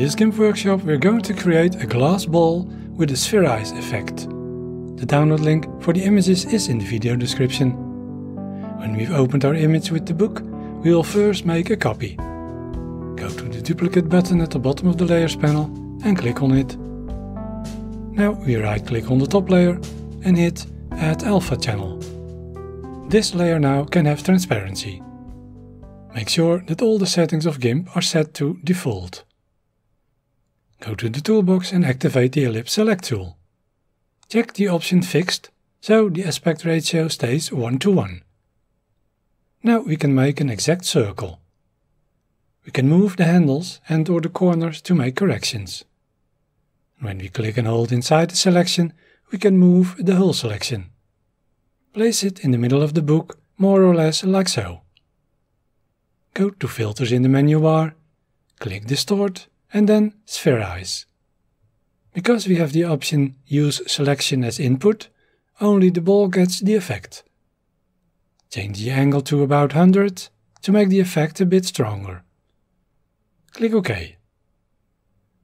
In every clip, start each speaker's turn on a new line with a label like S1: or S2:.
S1: this GIMP workshop we're going to create a glass ball with a spherize effect. The download link for the images is in the video description. When we've opened our image with the book, we will first make a copy. Go to the duplicate button at the bottom of the layers panel and click on it. Now we right click on the top layer and hit add alpha channel. This layer now can have transparency. Make sure that all the settings of GIMP are set to default. Go to the toolbox and activate the Ellipse Select tool. Check the option Fixed, so the aspect ratio stays 1 to 1. Now we can make an exact circle. We can move the handles and or the corners to make corrections. When we click and hold inside the selection, we can move the whole selection. Place it in the middle of the book, more or less like so. Go to Filters in the menu bar, click Distort, and then sphereize. Because we have the option use selection as input, only the ball gets the effect. Change the angle to about 100 to make the effect a bit stronger. Click OK.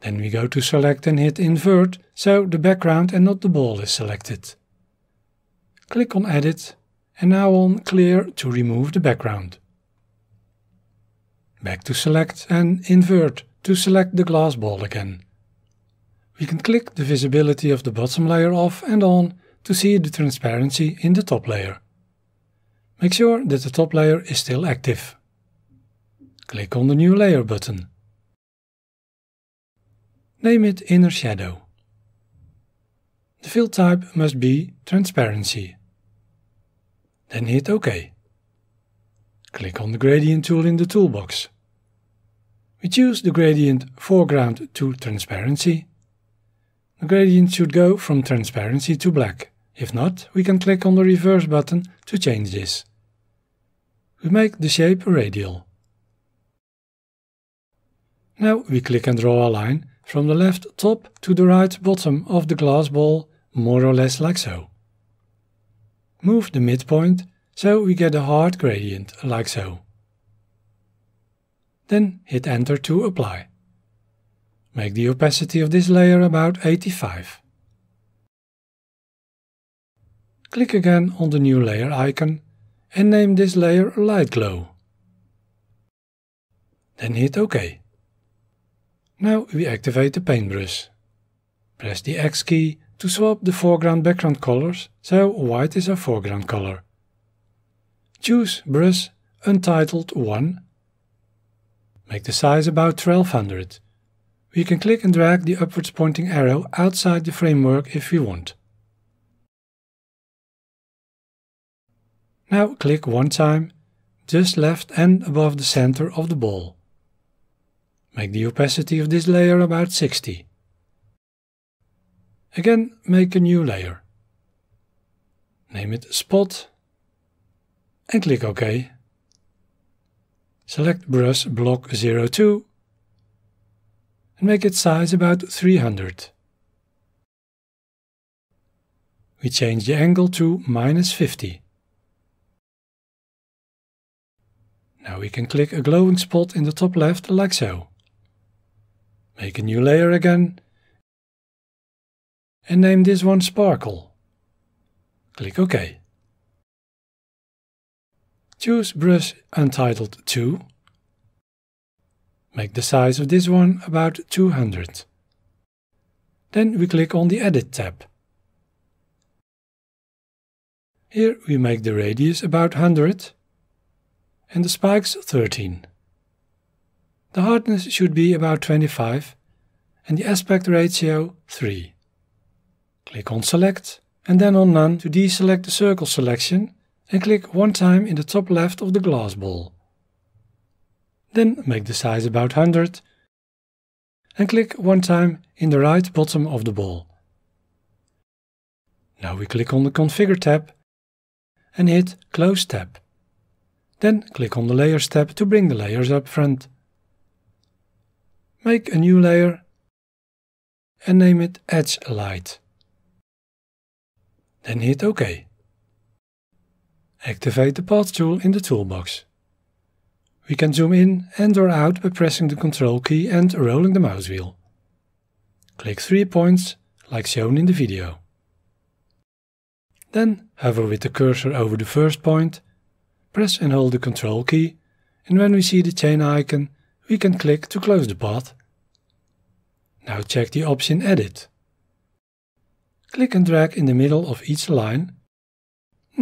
S1: Then we go to select and hit invert, so the background and not the ball is selected. Click on edit and now on clear to remove the background. Back to select and invert to select the glass ball again. We can click the visibility of the bottom layer off and on to see the transparency in the top layer. Make sure that the top layer is still active. Click on the New Layer button. Name it Inner Shadow. The fill type must be Transparency. Then hit OK. Click on the Gradient tool in the toolbox. We choose the gradient foreground to transparency. The gradient should go from transparency to black. If not, we can click on the reverse button to change this. We make the shape radial. Now we click and draw a line from the left top to the right bottom of the glass ball, more or less like so. Move the midpoint so we get a hard gradient, like so then hit enter to apply. Make the opacity of this layer about 85. Click again on the new layer icon and name this layer Light Glow. Then hit OK. Now we activate the paintbrush. Press the X key to swap the foreground background colors, so white is our foreground color. Choose brush Untitled 1 Make the size about 1200. We can click and drag the upwards pointing arrow outside the framework if we want. Now click one time, just left and above the center of the ball. Make the opacity of this layer about 60. Again, make a new layer. Name it Spot and click OK. Select brush block 02 and make its size about 300. We change the angle to minus 50. Now we can click a glowing spot in the top left like so. Make a new layer again and name this one Sparkle. Click OK. Choose brush untitled 2. Make the size of this one about 200. Then we click on the Edit tab. Here we make the radius about 100 and the spikes 13. The hardness should be about 25 and the aspect ratio 3. Click on Select and then on None to deselect the circle selection and click one time in the top left of the glass ball. Then make the size about 100 and click one time in the right bottom of the ball. Now we click on the Configure tab and hit Close tab. Then click on the Layers tab to bring the layers up front. Make a new layer and name it Edge Light. Then hit OK. Activate the Path tool in the toolbox. We can zoom in and or out by pressing the Control key and rolling the mouse wheel. Click three points, like shown in the video. Then hover with the cursor over the first point, press and hold the Control key, and when we see the chain icon, we can click to close the path. Now check the option Edit. Click and drag in the middle of each line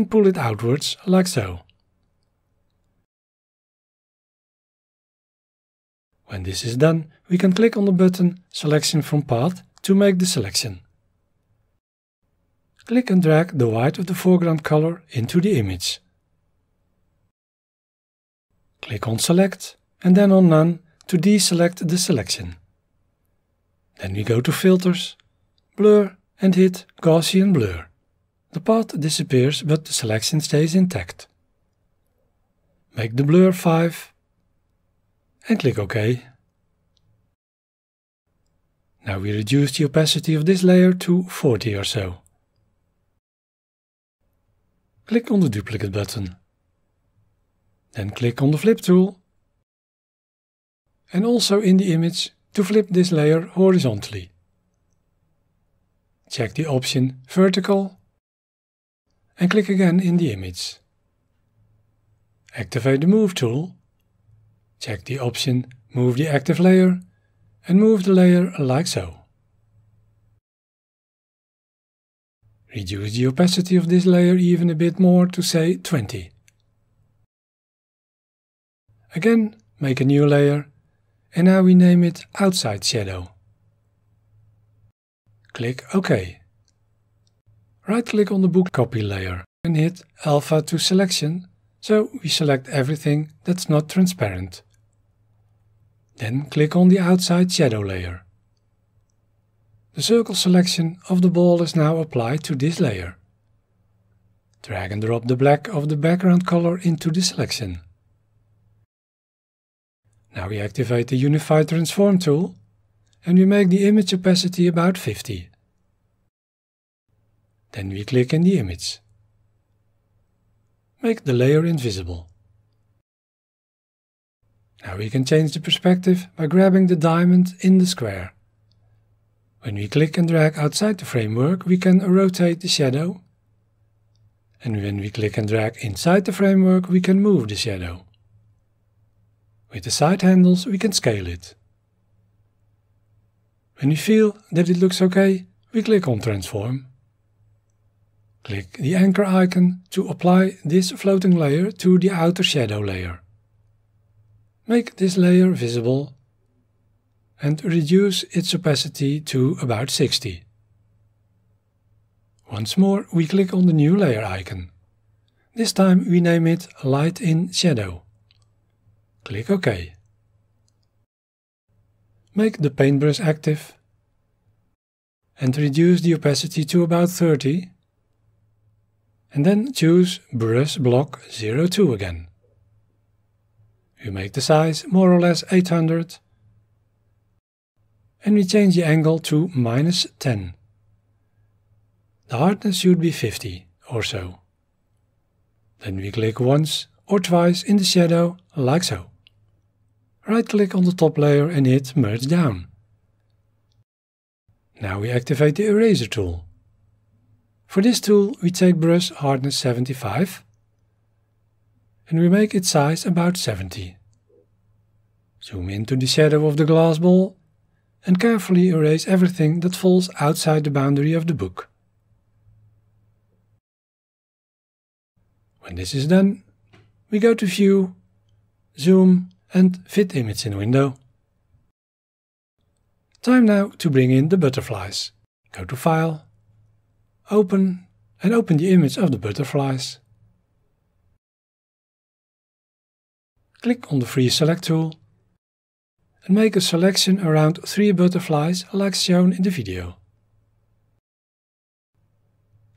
S1: and pull it outwards like so. When this is done, we can click on the button Selection from Path to make the selection. Click and drag the white of the foreground color into the image. Click on Select and then on None to deselect the selection. Then we go to Filters, Blur and hit Gaussian Blur. The path disappears but the selection stays intact. Make the blur 5 and click OK. Now we reduce the opacity of this layer to 40 or so. Click on the duplicate button. Then click on the flip tool and also in the image to flip this layer horizontally. Check the option vertical and click again in the image. Activate the Move tool, check the option Move the active layer and move the layer like so. Reduce the opacity of this layer even a bit more to say 20. Again, make a new layer and now we name it Outside Shadow. Click OK. Right-click on the book copy layer and hit Alpha to Selection, so we select everything that's not transparent. Then click on the outside shadow layer. The circle selection of the ball is now applied to this layer. Drag and drop the black of the background color into the selection. Now we activate the Unify Transform tool and we make the image opacity about 50. Then we click in the image. Make the layer invisible. Now we can change the perspective by grabbing the diamond in the square. When we click and drag outside the framework, we can rotate the shadow. And when we click and drag inside the framework, we can move the shadow. With the side handles, we can scale it. When we feel that it looks okay, we click on Transform. Click the anchor icon to apply this floating layer to the outer shadow layer. Make this layer visible and reduce its opacity to about 60. Once more we click on the new layer icon. This time we name it Light in Shadow. Click OK. Make the paintbrush active and reduce the opacity to about 30 and then choose Brush Block 02 again. We make the size more or less 800 and we change the angle to minus 10. The hardness should be 50 or so. Then we click once or twice in the shadow like so. Right click on the top layer and hit merge down. Now we activate the eraser tool. For this tool we take brush hardness 75 and we make its size about 70. Zoom into the shadow of the glass ball and carefully erase everything that falls outside the boundary of the book. When this is done, we go to View, Zoom and Fit Image in Window. Time now to bring in the butterflies. Go to File, open and open the image of the butterflies. Click on the free select tool and make a selection around three butterflies like shown in the video.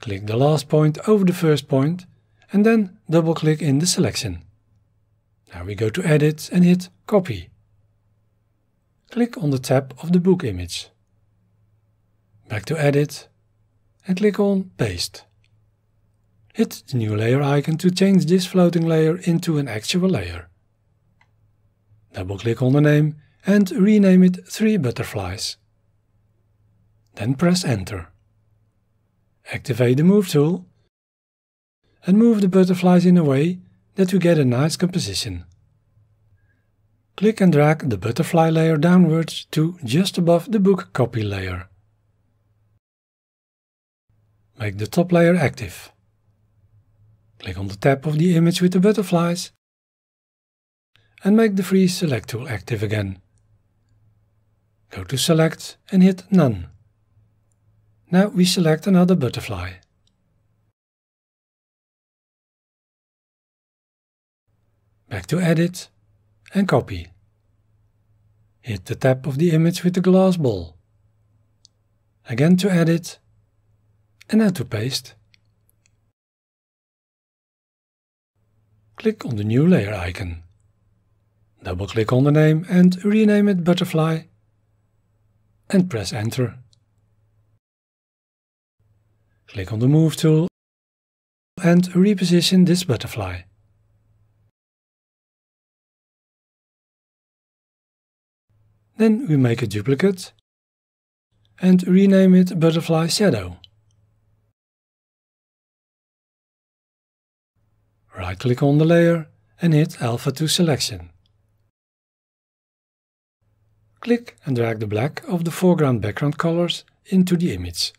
S1: Click the last point over the first point and then double click in the selection. Now we go to edit and hit copy. Click on the tab of the book image. Back to edit and click on Paste. Hit the new layer icon to change this floating layer into an actual layer. Double click on the name and rename it 3 butterflies. Then press enter. Activate the move tool and move the butterflies in a way that you get a nice composition. Click and drag the butterfly layer downwards to just above the book copy layer. Make the top layer active. Click on the tab of the image with the butterflies and make the free Select tool active again. Go to Select and hit None. Now we select another butterfly. Back to Edit and Copy. Hit the tab of the image with the glass ball. Again to Edit and then to paste. Click on the new layer icon. Double click on the name and rename it Butterfly and press enter. Click on the move tool and reposition this butterfly. Then we make a duplicate and rename it Butterfly Shadow. right click on the layer and hit Alpha to selection. Click and drag the black of the foreground background colors into the image.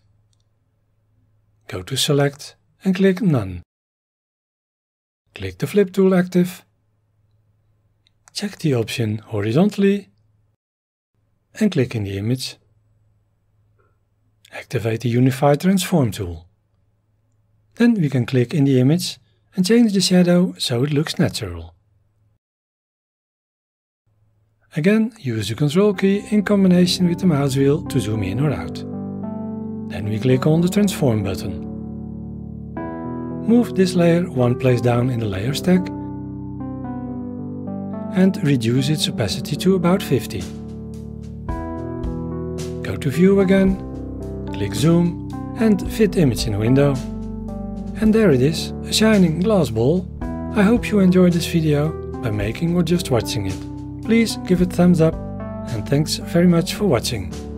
S1: Go to Select and click None. Click the Flip tool active. Check the option horizontally and click in the image. Activate the Unify Transform tool. Then we can click in the image and change the shadow so it looks natural. Again, use the control key in combination with the mouse wheel to zoom in or out. Then we click on the transform button. Move this layer one place down in the layer stack and reduce its opacity to about 50. Go to view again, click zoom and fit image in window. And there it is, a shining glass ball. I hope you enjoyed this video by making or just watching it. Please give it thumbs up and thanks very much for watching.